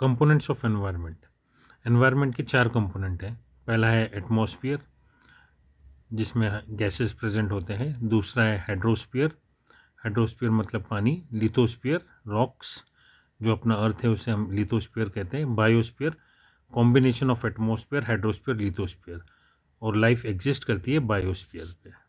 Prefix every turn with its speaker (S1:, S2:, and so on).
S1: components of environment environment के चार component हैं पहला है एटमॉस्फेयर जिसमें गैसेस प्रेजेंट होते हैं दूसरा है हाइड्रोस्फीयर हाइड्रोस्फीयर मतलब पानी लिथोस्फीयर रॉक्स जो अपना अर्थ है उसे हम लिथोस्फीयर कहते हैं biosphere combination of atmosphere hydrosphere lithosphere और लाइफ एग्जिस्ट करती है बायोस्फीयर पे